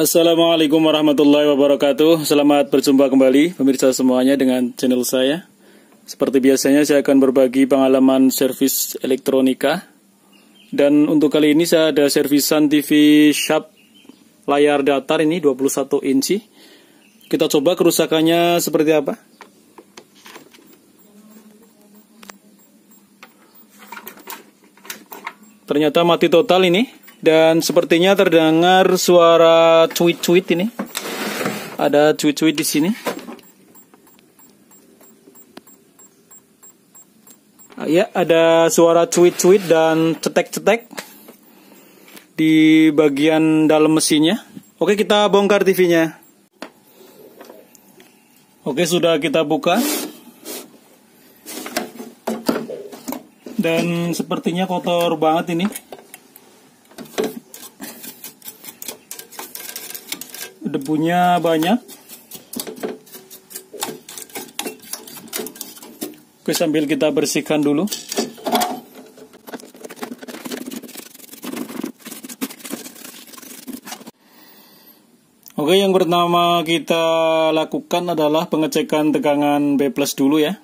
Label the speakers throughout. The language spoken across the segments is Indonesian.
Speaker 1: Assalamualaikum warahmatullahi wabarakatuh. Selamat berjumpa kembali pemirsa semuanya dengan channel saya. Seperti biasanya saya akan berbagi pengalaman servis elektronika. Dan untuk kali ini saya ada servisan TV Sharp layar datar ini 21 inci. Kita coba kerusakannya seperti apa. Ternyata mati total ini. Dan sepertinya terdengar suara cuit-cuit ini. Ada cuit-cuit di sini. Ya, ada suara cuit-cuit dan cetek-cetek di bagian dalam mesinnya. Oke, kita bongkar TV-nya. Oke, sudah kita buka. Dan sepertinya kotor banget ini. debunya banyak Oke sambil kita bersihkan dulu Oke yang pertama kita lakukan adalah pengecekan tegangan B plus dulu ya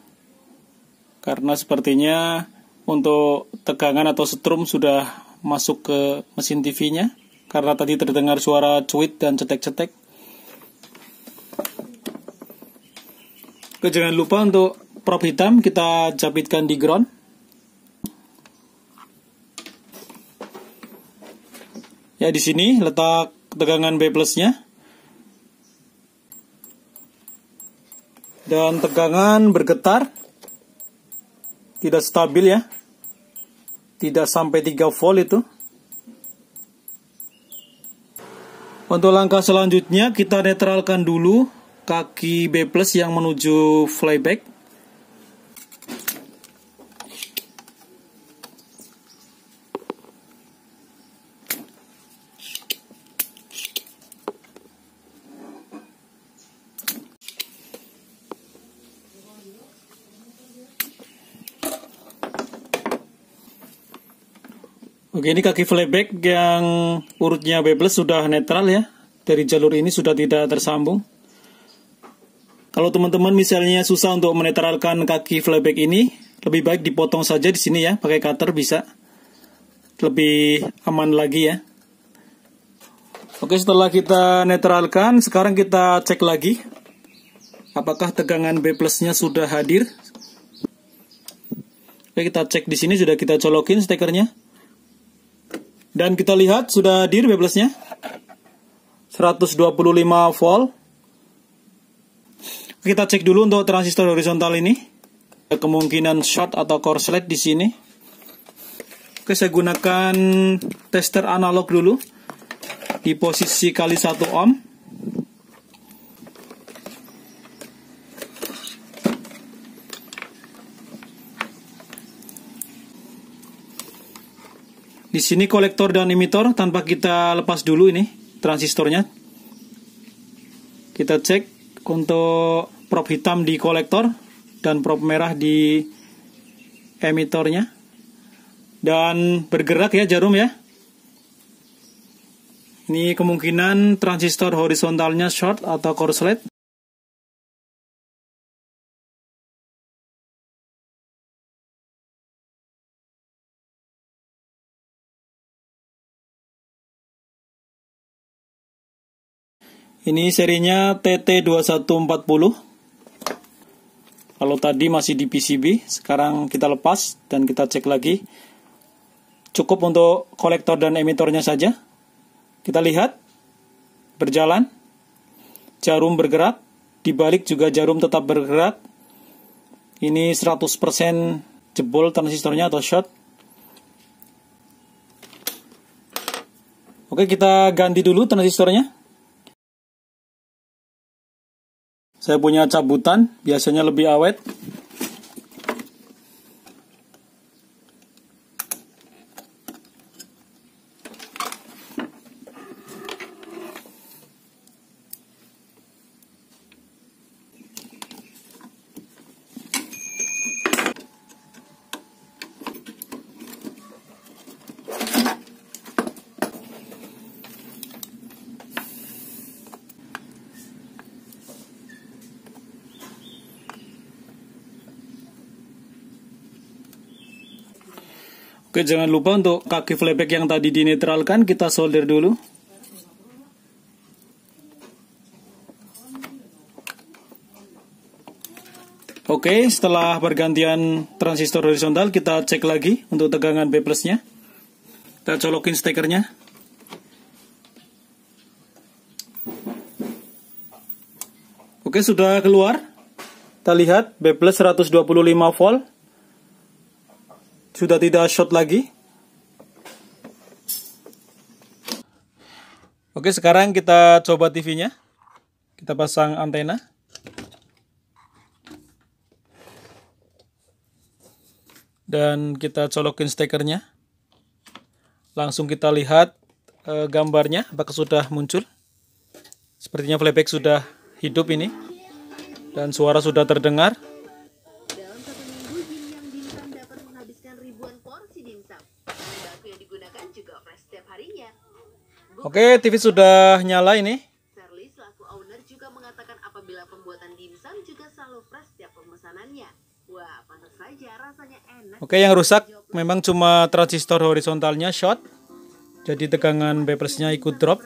Speaker 1: Karena sepertinya untuk tegangan atau setrum sudah masuk ke mesin TV nya karena tadi terdengar suara cuit dan cetek-cetek. Jangan lupa untuk prop hitam kita jepitkan di ground. Ya di sini letak tegangan B plusnya. Dan tegangan bergetar. Tidak stabil ya. Tidak sampai 3 volt itu. Untuk langkah selanjutnya kita netralkan dulu kaki B plus yang menuju flyback Oke, ini kaki flyback yang urutnya B+ sudah netral ya. Dari jalur ini sudah tidak tersambung. Kalau teman-teman misalnya susah untuk menetralkan kaki flyback ini, lebih baik dipotong saja di sini ya, pakai cutter bisa. Lebih aman lagi ya. Oke, setelah kita netralkan, sekarang kita cek lagi apakah tegangan B plusnya sudah hadir. Oke, kita cek di sini sudah kita colokin stekernya. Dan kita lihat sudah dir 12 125 volt. Kita cek dulu untuk transistor horizontal ini. ada Kemungkinan short atau korslet di sini. Oke, saya gunakan tester analog dulu. Di posisi kali 1 ohm. sini kolektor dan emitor tanpa kita lepas dulu ini transistornya. Kita cek untuk probe hitam di kolektor dan probe merah di emitornya. Dan bergerak ya jarum ya. Ini kemungkinan transistor horizontalnya short atau korslet. Ini serinya TT2140. Kalau tadi masih di PCB, sekarang kita lepas dan kita cek lagi. Cukup untuk kolektor dan emitornya saja. Kita lihat, berjalan, jarum bergerak, Di balik juga jarum tetap bergerak. Ini 100% jebol transistornya atau shot. Oke, kita ganti dulu transistornya. Saya punya cabutan, biasanya lebih awet. Oke, jangan lupa untuk kaki flyback yang tadi dinetralkan kita solder dulu. Oke, setelah pergantian transistor horizontal kita cek lagi untuk tegangan B plusnya. Kita colokin stekernya. Oke, sudah keluar. Kita lihat B plus 125 volt. Sudah tidak short lagi. Oke, sekarang kita coba TV-nya. Kita pasang antena. Dan kita colokin stekernya. Langsung kita lihat e, gambarnya apakah sudah muncul. Sepertinya playback sudah hidup ini. Dan suara sudah terdengar. Oke, TV sudah nyala ini. selaku owner juga mengatakan apabila pembuatan dimsum juga selalu fresh setiap pemesanannya. Wah, pantas saja rasanya enak. Oke, yang rusak memang cuma transistor horizontalnya short. Jadi tegangan bepersnya ikut drop.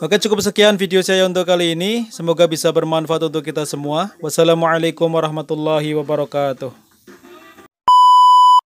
Speaker 1: Oke, cukup sekian video saya untuk kali ini. Semoga bisa bermanfaat untuk kita semua. Wassalamualaikum warahmatullahi wabarakatuh.